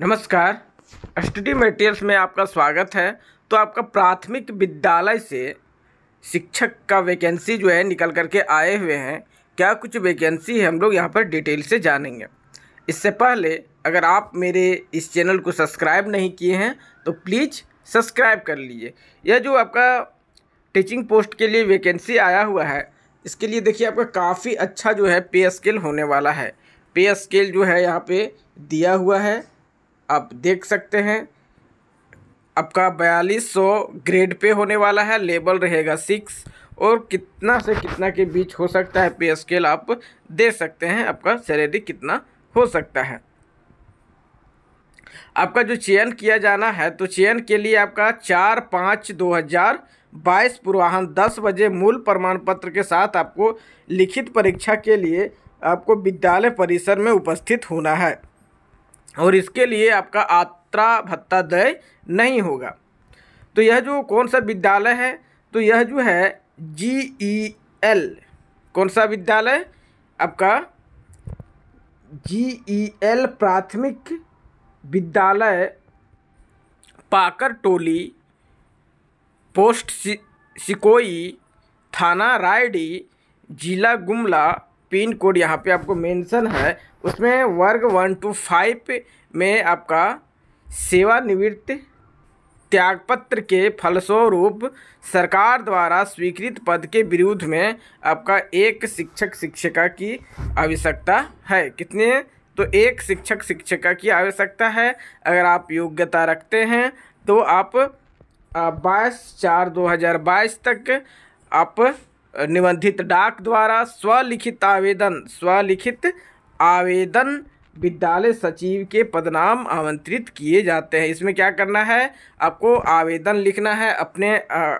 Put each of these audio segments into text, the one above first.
नमस्कार study materials में आपका स्वागत है तो आपका प्राथमिक विद्यालय से शिक्षक का वैकेंसी जो है निकल करके आए हुए हैं क्या कुछ वैकेंसी है हम लोग यहाँ पर डिटेल से जानेंगे इससे पहले अगर आप मेरे इस चैनल को सब्सक्राइब नहीं किए हैं तो प्लीज़ सब्सक्राइब कर लीजिए यह जो आपका टीचिंग पोस्ट के लिए वैकेंसी आया हुआ है इसके लिए देखिए आपका काफ़ी अच्छा जो है पे स्केल होने वाला है पे स्केल जो है यहाँ पे दिया हुआ है आप देख सकते हैं आपका बयालीस सौ ग्रेड पे होने वाला है लेबल रहेगा सिक्स और कितना से कितना के बीच हो सकता है पे स्केल आप दे सकते हैं आपका सैलरी कितना हो सकता है आपका जो चयन किया जाना है तो चयन के लिए आपका चार पाँच दो हज़ार बाईस पूर्वाहन दस बजे मूल प्रमाण पत्र के साथ आपको लिखित परीक्षा के लिए आपको विद्यालय परिसर में उपस्थित होना है और इसके लिए आपका आत्रा भत्ता दय नहीं होगा तो यह जो कौन सा विद्यालय है तो यह जो है जी ई एल कौन सा विद्यालय आपका जी ई एल प्राथमिक विद्यालय पाकर टोली पोस्ट सिकोई थाना रायडी जिला गुमला पिन कोड यहाँ पे आपको मेंशन है उसमें वर्ग वन टू फाइव में आपका सेवानिवृत्त त्यागपत्र के फलस्वरूप सरकार द्वारा स्वीकृत पद के विरुद्ध में आपका एक शिक्षक शिक्षिका की आवश्यकता है कितने तो एक शिक्षक शिक्षिका की आवश्यकता है अगर आप योग्यता रखते हैं तो आप बाईस चार दो हज़ार बाईस तक आप निबंधित डाक द्वारा स्वलिखित आवेदन स्वलिखित आवेदन विद्यालय सचिव के पदनाम आमंत्रित किए जाते हैं इसमें क्या करना है आपको आवेदन लिखना है अपने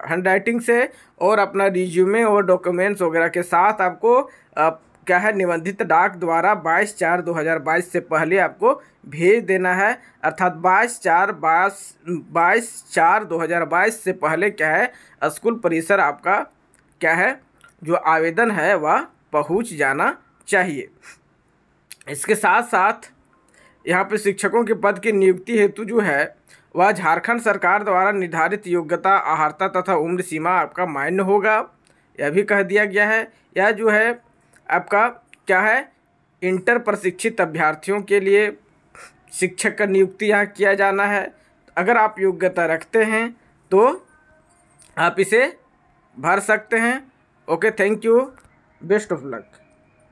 हैंड राइटिंग से और अपना रिज्यूमे और डॉक्यूमेंट्स वगैरह के साथ आपको आप क्या है निबंधित डाक द्वारा 22 चार 2022 से पहले आपको भेज देना है अर्थात 22 चार बाईस बाईस चार 2022 से पहले क्या है स्कूल परिसर आपका क्या है जो आवेदन है वह पहुंच जाना चाहिए इसके साथ साथ यहाँ पर शिक्षकों के पद की नियुक्ति हेतु जो है वह झारखंड सरकार द्वारा निर्धारित योग्यता आहारता तथा उम्र सीमा आपका मान्य होगा यह भी कह दिया गया है यह जो है आपका क्या है इंटर प्रशिक्षित अभ्यर्थियों के लिए शिक्षक का नियुक्ति यहाँ किया जाना है अगर आप योग्यता रखते हैं तो आप इसे भर सकते हैं okay thank you best of luck